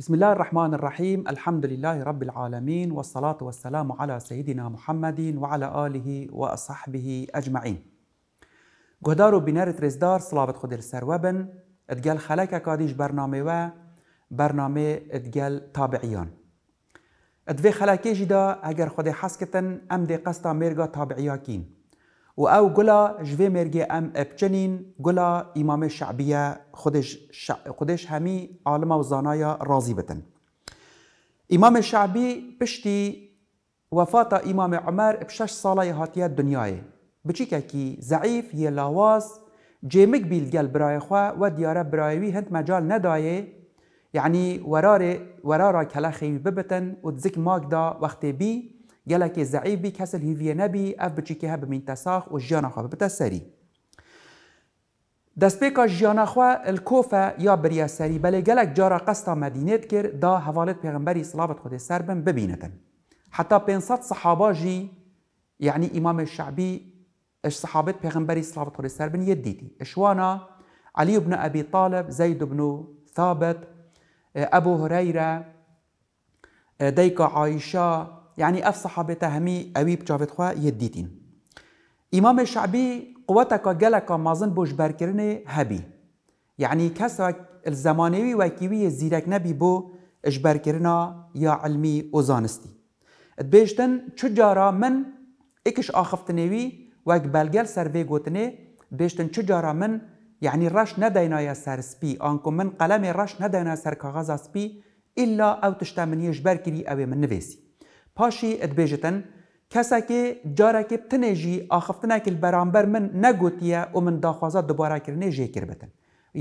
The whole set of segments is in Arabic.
بسم الله الرحمن الرحيم الحمد لله رب العالمين والصلاة والسلام على سيدنا محمد وعلى آله وصحبه أجمعين گهدارو بینرت رزدار صلاة خدر سروابن ادگل خلاك كاديش برنامه و برنامه ادگل تابعيان ادوی خلاكي جدا اگر خد حسكتن ام دي قصة ميرغا تابعياكين و او گلا جوی مرگی ام ابچنین گلا امام شعبیه خودش, شع... خودش همی عالم و زانای راضی بتن امام شعبی پشتی وفات امام عمر بشش ساله هاتیه دنیای بچی که کی ضعیف یه لاواز جیمک بیل گل برای خواه و دیاره برایوی هند مجال ندایه یعنی ورار ورارا کلا خیوی ببتن و دزک ماگ دا وقتی بی بی زعیبی کەسل نبی اف بچی که ها بمین تساخ و سری دست بیکا جیانا خواه الکوفه یا بریا سری بەلێ گەلک جارا قصد مدینیت کر دا هەواڵت پێغمبەری صلابت خودێ سەر بن ببینەتن. حتا 500 جی یعنی امام شعبی اش صحابت صلابت خود سر بم ید یدیتی. اشوانا علی بن ابی طالب زید بن ثابت ابو هریره دیکا عایشه یعنی اف صحابه همی اوی بچاوت خوا یه دیتین امام شعبی قوتا که گلکا مازن بوش برکرنه هبی یعنی کس الزمانوی و کیوی زیرک نبی بو اجبر کرنا یا علمی و زانستی بیشتن چجارا من اکش آخفتنوی و اک بلگل سر وی گوتنه بیشتن چجارا من یعنی رش ندینا یا سر سپی آنکو من قلم رش ندینا سر کاغذ سپی الا او تشتا من یجبر کری او من نویسی پاشی که کسکی جارکی تنجی که برانبر من نگوتیه و من داخوازات دوباره کرنه جه کربتن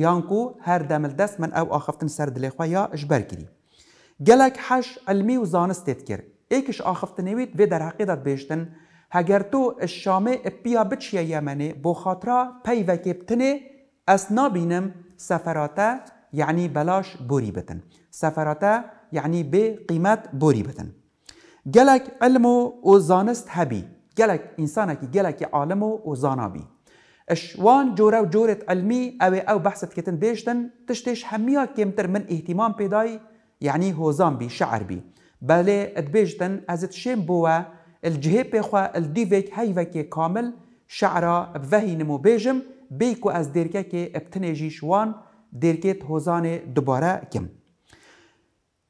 یان کو هر دمل دست من او آخفتن سر دلی یا اجبر کری گلک حش علمی و زانستت کرد ایکش وید و در حقیقت بیشتن تو تو شامه بچیه یمنه بو بۆ پی پەیوەکێ بتنێ ئەس بینم سفراته یعنی بلاش بوری بتن سفراته یعنی به قیمت بوری بتن گلک علم و اوزانست هبی گلک انسانه که گلک عالم و اوزانا بی اشوان جوره و جورت علمی او او بحثت کتن بیشتن تشتش همیا کمتر من اهتمام پیدای یعنی هوزان بی شعر بی بله ادبیشتن ازت شیم بوا الجهه بخوا الدیوک هیوک کامل شعرا بوهی نمو بیجم بیکو از درکه که ابتنجیش وان درکت هوزان دوباره کم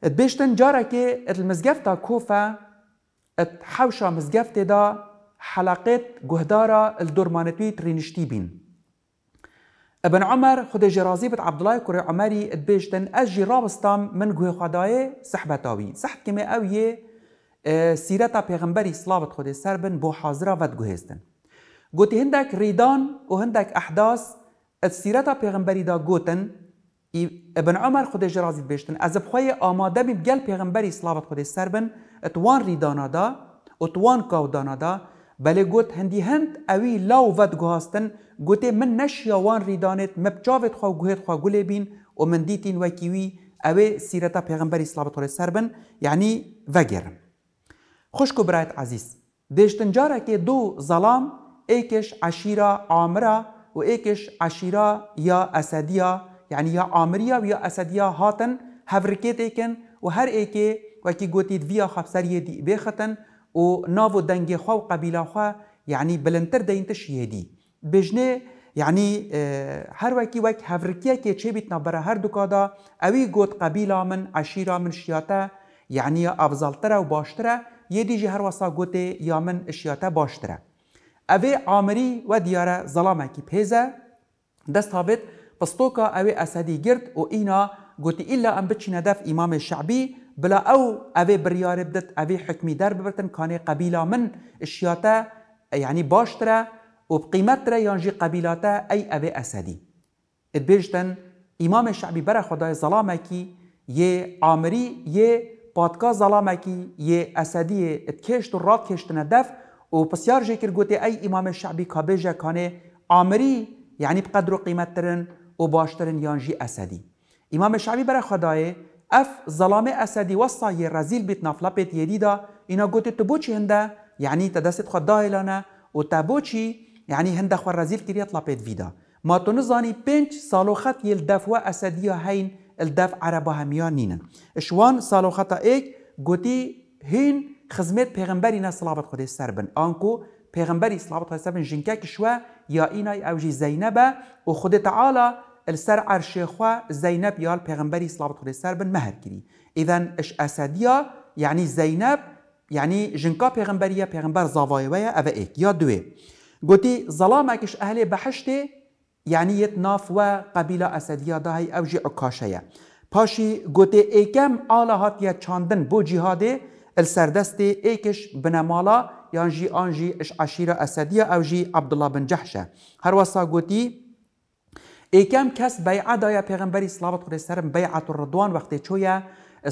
تبيشتن جاركي المزقفتا كوفا تحوشا مزقفتا دا حلقات جهدارا الدورمانتوي ترينشتي بين ابن عمر خد جرازي بت عبد الله كوري عمري تبيشتن اجي رابستام من جوه خداي سحبتاوي سحت كما اويه سيرتا بيغمبري صلابت خد سربن بو حازرا ود گوهستن گوتي هندك ريدان و هندك احداث السيرتا بيغمبري دا گوتن ابن عمر خودش رازی بیشتن از بخوای آماده بیم گل پیغمبری صلوات خودش سر بن اتوان ری دانادا اتوان کاو دانادا بله گوت هندی هند اوی لاو ود گوهاستن گوته من نشیاوان ریدانت مبچاوت خواه گوهت خواه گوله بین و من دیتین وکیوی اوی سیرتا پیغمبری صلوات خودش سر بن یعنی وگرم خوشکو برایت عزیز دیشتن جاره که دو ظلام ایکش عشیره عامره و ایکش عشیره یا اسدیه یعنی یا آمریا و یا اسدیا هاتن هفرکت اکن و هر ایکه وکی گوتید ویا خبسری دی بختن و ناو دنگ خوا و قبیله خوا یعنی بلندتر دین تشیه دی بجنه یعنی هر وکی وک هفرکیه که چه بیتنا برا هر دکادا اوی گوت قبیله من عشیره من شیاته یعنی افضلتره و باشتره یه دیجی هر وسا گوته یا من اشیاته باشتره اوی عامری و دیاره ظلامه کی پیزه دست هاوید پستۆکە ئەوێ ئەسەدی گرت و ئینا گوتی ئیلا ئەم بچینە دەف ئیمامێ شعبی بلا ئەو ئەوێ بریارێ بدت ئەوێ حکمی دەرببرتن کانێ قبیلا من شیاتە یعنی باشترە و بقیمەترە یانژی قبیلاتە ئەی ئەوێ ئەسەدی. ئبێژتن ئیمامێ شعبی بەرە خدای زەڵامێکی یێ ئامری یێ پادکا زەڵامێکی یێ ئەسەدیە کێشت و ڕاکێشتنە دەف و پرسیارژێ کرد گوتی ئەی ئیمامێ شعبی کابێژە کانێ ئامری یعنی بقدر و قیمەتترن و باشترین یانجی اسدی امام شعبی بر خدای اف ظلام اسدی و سایه رزیل بیت نفلا پیت یدی دا اینا گوت تو چی هنده یعنی تدست خدای لانه و چی یعنی هنده خود رزیل کریه پیت ویدا ما تو نزانی پنج خط یل دف و اسدی ها هین الدف عربا همیان نینن اشوان سالو سالوخت ایک گوتی هین خزمت پیغمبری نه صلوات خدا سر بن آنکو پیغمبری صلوات خود سر بن جنکه کشوه یا اینای اوجی زینبه و خود تعالی السر عرشيخوا زينب يال پیغمبري صلوات الله سر بن مهر كري اذا اش اسديا يعني زينب يعني جنكا پیغمبريه پیغمبر زاوای ويا اوه ايك يا دوي قوتي اش اهل بحشتي يعني يتناف و قبيله اسديا دهي او جي عكاشيا پاشي قوتي ايكم آلا هاتيا چاندن بو جهاده السردستي ايكش بنمالا يانجي انجي اش عشيره اسديا او جي عبد الله بن جحشه هر وصا قوتي ئێکەم کەس بەعاداە پێغمبەری سلاوت قورێسەرم بەعات و ڕدووان وەختێ چۆیە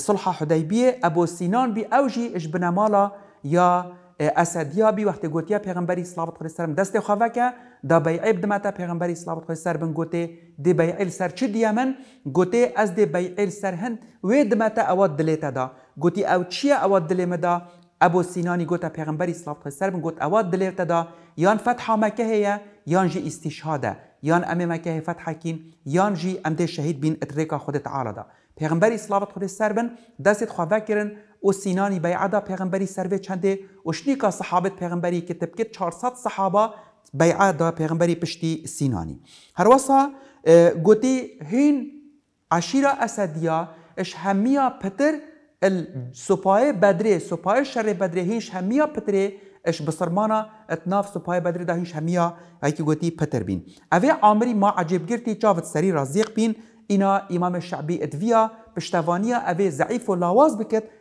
سلحا حدەیبیە ئەبۆ سینان بی ئەوژی ئش بنەماڵە یا ئەسەدیابی وەختێ گوتیە پێغمبەری سلاوت قورێسەرم دەستی خۆڤەکە دا بەعیب دمەتە پێغمبەری سلاوت قۆسەر بن گوتێ دێ بەعیل سەر چ دیە من گوتێ ئەس دێ بەعیل سەر هەند وێ دمەتە ئەوە دلێتەدا گوتی ئەو چییە ئەوە دلێمەدا ئەبۆ سینانی گوتە پێغمبەری سلاوت قۆسەر بن گوت ئەوە دلێتەدا یان فەتحامەکە هەیە یان ژی ئیسیشادە یان ئەمێ مەکیای فەتحەکین یانجی ئەم دێ شهید بین خود خودت دا پیغمبری صلابت خود سر بن دست خواه وکرن او سینانی پیغمبری سر بەعدا پێغمبەری سەرێ چەندێ وشنیکە سەحابت پێغمبەری کتبکرد 400 سەحابا بەعدا پیغمبری پشتی سینانی هر هەروەسا اه، گوتی هین عشیرە ئەسەدیا اش همیا پتر السوباي بدري سوباي شر بدري هيش هميا بتري اش بصرمانا اتناف سوباي بدري ده هيش هميا هيك قوتي بتر بين اوي عمري ما عجب جرتي شافت سري رزيق بين انا امام الشعبي ادفيا پشتوانی اوی زعيف و لاواز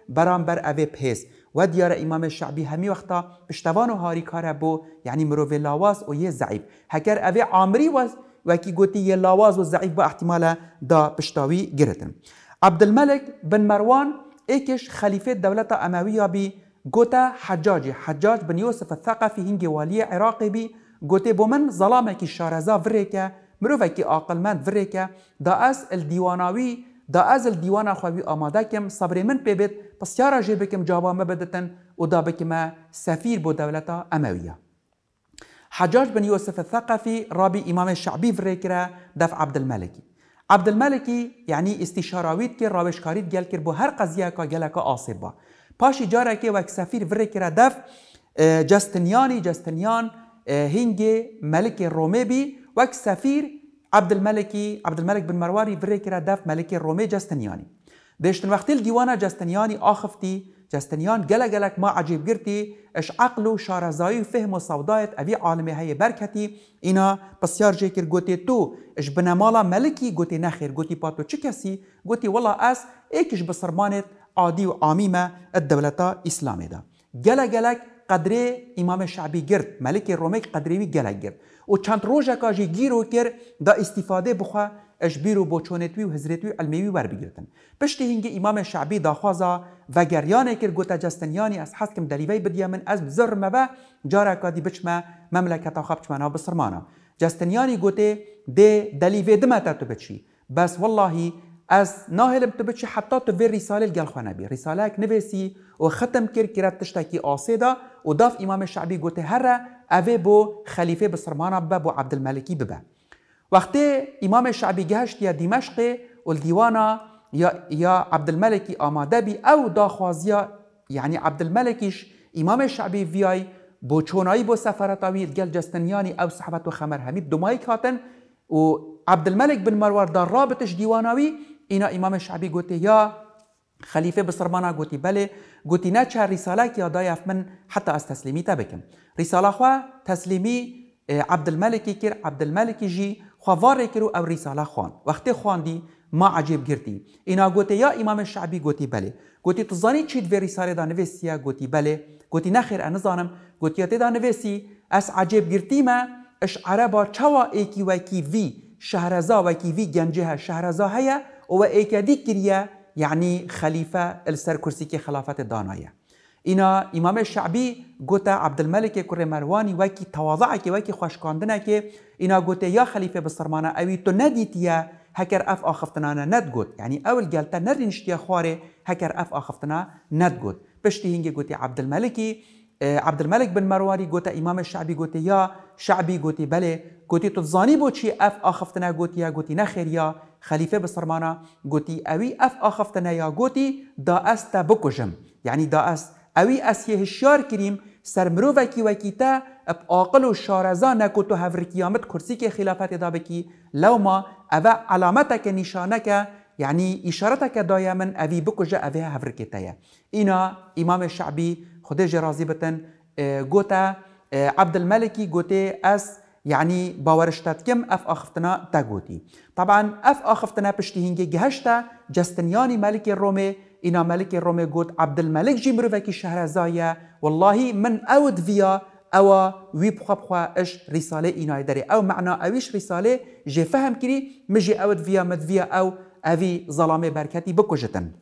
بران بر اوی پهز و دیار امام الشعبي همي وقتا پشتوان و هاری يعني بو مروف لاواز و یه ضعیف هكر اوی عمري و وکی قوتي یه لاواز و زعيف با احتمالا دا پشتاوی عبد الملك بن مروان ایکش خلیفه دولت اموی بی گوتا حجاجی حجاج بن یوسف الثقفی هنگی والی عراقی بی گوته بو من ظلامه کی شارزا وره که مروفه کی آقلمند وره دا از الدیواناوی دا از الدیوان خواهی آماده کم صبر من پی بید پس یارا جه بکم جوابا بدتن و دا بکم سفیر بو دولتا امویه حجاج بن يوسف الثقفي رابي إمام الشعبي في الركرة دف عبد الملكي عبدالملکی یعنی يعني استشاراوید که راوشکاریت گل کرد بو هر قضیه که گلک آسیب با پاشی جاره که وک سفیر وره کرا دف اه، جستنیانی جستنیان هنگ اه، ملک رومی بی وک سفیر عبدالملکی عبدالملک بن مرواری وره کرا دف الرومي جاستنياني بيشتن دشتن وقتی جاستنياني آخفتي جستنیان گلک گلک ما عجیب گرتی اش عقل و شارزایی فهم و سودایت اوی عالمی های برکتی اینا بسیار جه کر گوتی تو اش بنمالا ملکی گوتی نخیر گوتی پاتو چه کسی گوتی والا از ایکش بسرمانت عادی و عامی ما الدولتا اسلامی دا گلک گلک قدره امام شعبی گرد ملک رومک قدره وی گلک گرد و چند روژه کاجی گیرو کر دا استفاده بخواه اجبیر و بوچونتوی و هزرتوی علمیوی ور بگیرتن پشت هنگی امام شعبی داخوازا و گریانه کر گوتا جستنیانی از حس کم دلیوی بدیا من از بزر مبا جارا کادی بچما مملکتا خواب چمانا بسرمانا جستنیانی گوته ده دلیوی دمتا تو بچی بس والله از ناهل بتبتش حتى في رسالة قال خوانا بي رسالة نفسي ختم كير كيرات تشتكي آسيدا داف إمام الشعبي قلت هره اوه بو خليفة بسرمانا ببا بو عبد الملكي ببا وقتی امام شعبی گشت یا دمشق دیوانا یا, یا الملک آماده بی او دا خوازیا یعنی عبدالملکیش امام شعبی ویای بو چونایی بو سفرتاوی گل جستنیانی او صحبت و خمر همیب دمایی کاتن و الملک بن مروار دا رابطش دیواناوی اینا امام شعبی گوته یا خلیفه بسرمانا گوتی بله گوتی نه چه رساله که یادای من حتی از تسلیمی تا بکن رساله خواه تسلیمی اه، الملکی کر الملکی جی خوار کرو او رساله خوان وقتی خواندی ما عجیب گرتی اینا گوتی یا امام شعبی گوتی بله گوتی زانی چی دوی رساله دا نویسیه گوتی بله گوتی نخیر زانم گوتی یا دا نویسی اس عجیب گرتی ما اش عربا چوا ایکی وکی وی شهرزا وکی وی گنجه شهرزا هیا و ایکا کریا یعنی خليفة السر کرسی كرسي خلافت دانايا اینا امام شعبی گوته عبد الملک عبدالملک کرمروانی وکی تواضع که وکی خوشکاندنه که اینا گوته یا خلیفه بسرمانه اوی تو ندیتیه هکر اف اخفتنا ندقد یعنی اول قالتا نرنشت يا خواري هكر اف اخفتنا ندقد بشتي هنجي قوتي عبد الملكي اه، عبد الملک بن مرواري قوتا امام شعبی یا شعبی يا بله قوتي تو زانی بو چی اف اخفتنا قوتي یا قوتي نخیر یا خليفه بسرمانا قوتي اوی اف اخفتنا یا قوتي دا است بكجم یعنی دا است اوی اسی هشیار کریم سر مرو وکی وکی تا اب آقل و شارزا نکو تو هفر قیامت کرسی که خلافت دا بکی لو ما او علامت که نشانه که یعنی اشارت که اشارتک دایمن اوی بکجا اوی هفر کتایا اینا امام شعبی خود جرازی بتن گوتا عبد الملکی جوتي اس یعنی باورشتت کم اف اخفتنا تا گوتی طبعا اف اخفتنا پشتی هنگی گهشتا جستنیانی ملک رومه اینا ملک رومه گوت عبدالملک جی مروکی شهرزایه والله من اود ویا او وی بخوا بخوا اش رساله اینا داره او معنا اویش رساله جی فهم کری مجی اود ویا مد ویا او اوی ظلامه برکتی بکجتن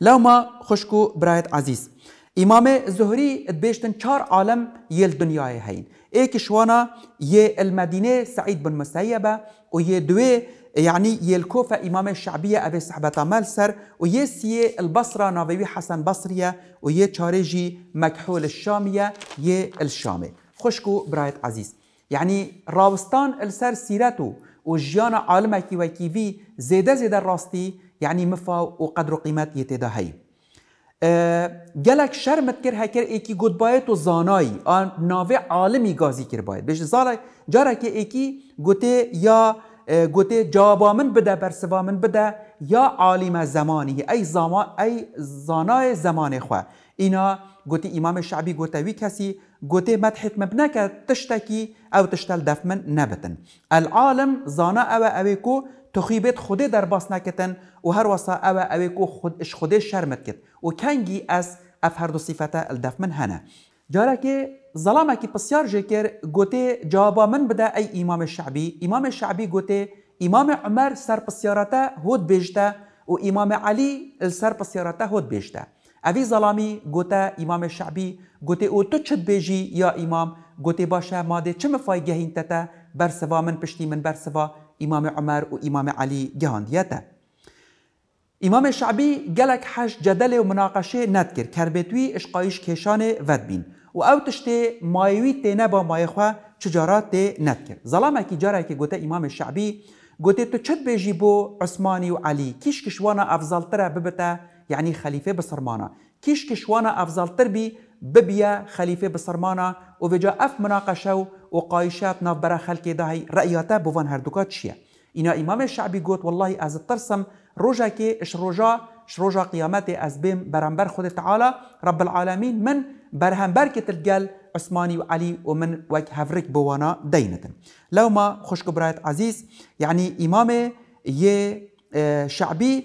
لو ما خشکو برایت عزیز امام زهري تبيشتن چار عالم يل دنياي هين ايك شوانا يه المدينة سعيد بن مسيبة و يه دوه يعني يلكوفا إمام الشعبية أبي صحبة مالسر ويسي البصرة نبي حسن بصرية ويه تشارجي مكحول الشامية يه الشامي خشكو برايت عزيز يعني راوستان السر سيرته وجيانا عالمكي في زيدا زيدا راستي يعني مفا وقدر قيمات يتدا هي أه جلك شرمت كر هكر ايكي قد بايت وزاناي آن ناوي عالمي غازي كر بايت بيش زالك جارك ايكي قد يا گوتێ جاابا من بدە بەرسوا من بدە یا عالیمە زمانی ئەی زمان ئەی زانایە زمانێ خوێ ئینا گوتی ئیمامە شعبی گوتەوی کەسی گوتێ مەتحت مبنەکە تشتێکی ئەو تشتەل دەف من نەبتن ئەلعاالم زانا ئەوە ئەوێ و تخیبێت خودێ دەرباس نەکەن و هەروەسا ئەوە ئەوێ و خودش خودێ شەرمت کرد و کەنگی ئەس ئەف هەردوو سیفەتە ئەلدەف من هەنە که زلامکی پسیار جکر گوته جواب من بده ای امام شعبی امام شعبی گوته امام عمر سر پسیارته هود بیجته و امام علی سر پسیارته هود بیجته اوی ظلامی گوته امام شعبی گوته او تو چت بیجی یا امام گوته باشه ماده چه مفای گهین تته بر سوا من پشتی من بر سوا امام عمر و امام علی گهاندیته امام شعبی گلک حش جدل و مناقشه ند کرد کربتوی اشقایش کشان ود بین و او تشتی مایوی تینه با مای خو چجارات تی نت کرد ظلامه کی جاره که گوته امام شعبی گوته تو چت بیجی بو عثمانی و علی کیش کشوانا افضلتره ببته یعنی خلیفه بسرمانه کیش کشوانا افضلتر بی ببیا خلیفه بسرمانه و وجا اف مناقشه و قایشات ناف برا خلکی دهی رأیاته بوان هر دوکات چیه اینا امام شعبی گوت والله از ترسم روجا که اش روجا اش روجا قیامت از بیم برانبر خود تعالی رب العالمین من برهم بر کے عثماني وعلي ومن و علی بوانا دينة لو ما خوش قبرائےت عزیز یعنی إمامي یہ شعبي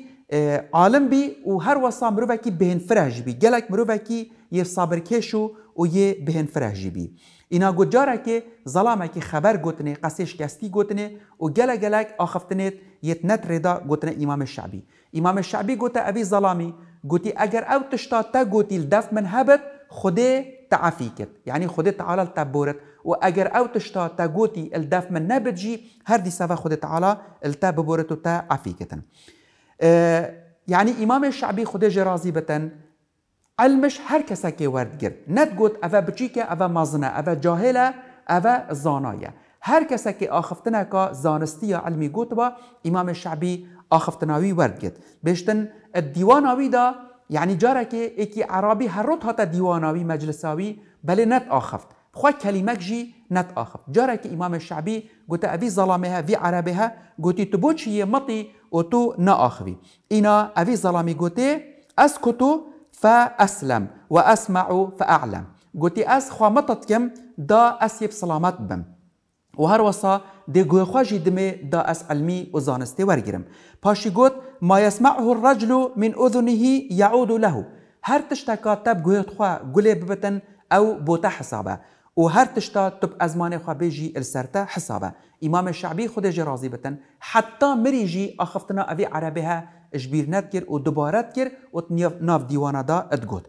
عالم بي و ہر وسا مرو کی بہین فرحج بھی غلیک مرو صابر کیشو او یہ بہن فرح جب بیا گو جر کہ ضلع کہ خیبیر گوتن کشیش ٹیستی گوتن او گیل گیلیک اوخت نیت یہت ریدہ امام شعبی امام شعبی گوته ابھی ظلامی گوتی اگر او تشتا تا گوتی الدف من هبت خده تعفی کرد یعنی يعني خودێ تعاال تەبورت و ئەگەر ئەو تشتا تا گوتی الدف من نبت جي هر دي سوا خده تعالى ببورێت و تا أه يعني امام الشعبي خده جرازي بتن علمش هر کسا كي ورد هەر کەسەکێ وەردگرت نەتگوت ئەە بچیکە ئەە مازنە ئەە جاهێلە ئەە زانایە هەر کەسەکی ئاخفتنەکە زانستی یا علمی گوتوە امام الشعبي ئاخفتناوی وەرگێت دیواناوی دا یعنی جارێکێ عربی هر هەڕۆت هاتە دیواناوی مەجلساوی بەلێ نەت ئاخفت خوا کەلیمەک ژی نەت ئاخفت جارێکی امام شعبی اوی ظلامه ها وی ها گوتی تو بۆچیە مەتی ئۆتۆ نەئاخوی ئینا ئەوی زەڵامی گوتێ ئەس کوتۆ فأسلم وأسمع فأعلم گوتی خواه مطت کم دا ئەسیب سلامت بم و هر وسا د گوخواجی دمه دا اس علمی و زانسته ورگیرم پاشی گوت ما یسمعه الرجل من اذنه يعود له هر تشتکا تب گوهت خوا ببتن او بوتا حسابه و هر تشتا تب ازمان خوا بیجی السرتا حسابه امام شعبی خود جرازی بتن حتی مریجی اخفتنا اوی عربه اجبیر ندگر و دوبارت گر و ناف دیوانا دا ادگود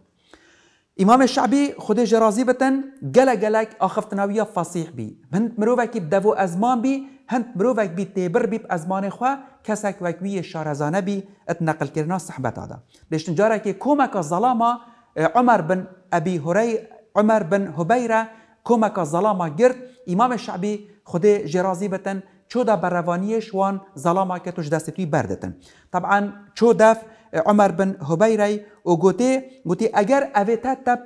امام الشعبي خودی جرازي بتن گله اخفت آخفتناویا فصيح بي هند مرووکی بدو ازمان بي هند مرووک بي تیبر بي ازمان خوا کسک وکوی شارزانه بي ات نقل کرنا صحبت هذا ليش نجاركي كومك کومک ظلاما عمر بن ابي هري عمر بن هبيرة كومك ظلاما گرد امام الشعبي خودی جرازي بتن چودا بروانیش وان ظلاما که توش دستوی بردتن طبعا چودف عمر بن هبيري وقوتي قوتي أجر أفيتا تب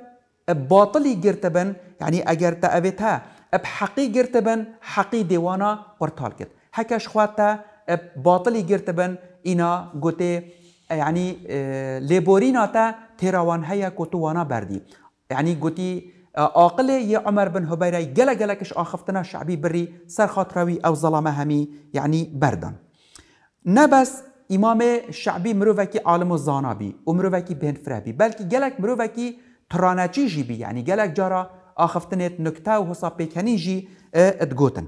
باطلي جرتبن يعني أجر تأفيتا بحقي جرتبن حقي ديوانا قرطالكت هكاش خواتا باطلي جرتبن اينا قوتي يعني آه، ليبورينا تا تيراوان هيا كوتوانا بردي يعني قوتي عاقل آه، يا عمر بن هبيري جلا جلا كش آخفتنا شعبي بري سر خاطروي أو ظلامه همي يعني بردن نبس امام شعبی مروکی عالم و زانا بی و مروکی بینفره بی بلکه گلک مروکی ترانچی جی بی یعنی گلک جارا آخفتنت نکته و حساب پیکنی جی ادگوتن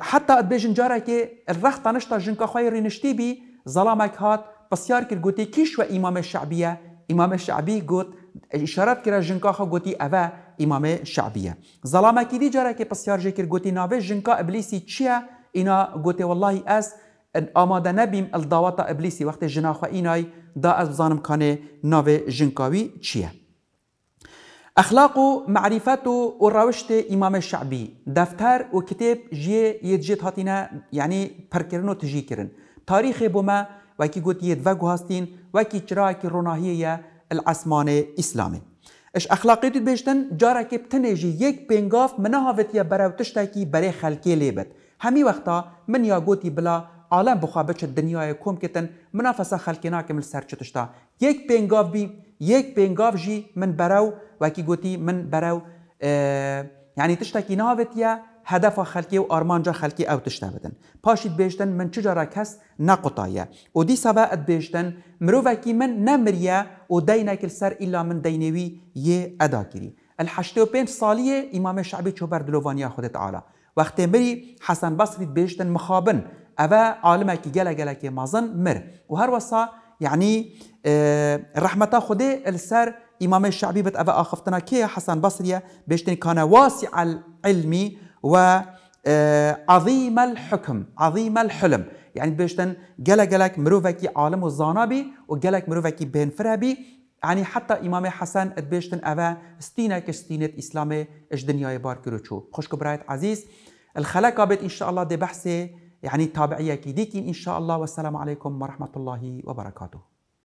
حتی ادبیجن جارا که الرخت نشتا جنکا خوای رینشتی بی ظلامک هات بسیار کرد گوتی کیش و امام شعبیه امام شعبی گوت اشارت کرد جنکا خو گوتی اوه امام شعبیه ظلامکی دی جارا که بسیار جکر گوتی ناوه جنکا ابلیسی چیه اینا گوتی والله از آماده نبیم الداوات ابلیسی وقتی جناخوا اینای دا از بزانم کانه ناو جنکاوی چیه اخلاق و معرفت و روشت امام شعبی دفتر و کتاب جیه یه جیت هاتینا یعنی پرکرن و تجی کرن تاریخ بوما وکی گوت یه دوگو هستین وکی چرا که روناهیه العسمان اسلامی اش اخلاقی دید بیشتن جارا که بتنجی یک پنگاف منها وتیا براوتشتاکی برای خلکی لیبت همی وقتا من یا گوتی بلا عالم بخوا الدنيا دنیای کوم کتن منافسه خلکی ناکم سر چتشتا یک پینگاف بی یک پینگاف جی من براو وکی گوتی من براو اه، یعنی تشتکی ناوتیه هدف خلکی و جا خلکی او تشتا بدن پاشید بیشتن من چجارا کس نقطایه و دی سبا بيشتن بیشتن مرووکی من نمریه و دینک سر الا من دینوی یه ادا کری الحشتو پینج سالیه امام شعبی چوبر دلوانیا خودت تعالی وقتی مری حسن بصری بیشتن مخابن أبا عالمك جلا جلا كي مازن مر وهر وصا يعني آه، رحمة خدي السر إمام الشعبي بت أخفتنا كي حسن بصرية بيشتني كان واسع العلم و آه، عظيم الحكم عظيم الحلم يعني بيشتن جلا جلك مروفكي عالم الزانابي وجلك مروفكي بين فرابي يعني حتى امام حسن بيشتن أبا ستينه كستينة اسلامي اش دنيا يبارك رجو خوش برايت عزيز الخلاقة بيت ان شاء الله دي بحثي يعني تابعية كي ديكين إن شاء الله والسلام عليكم ورحمة الله وبركاته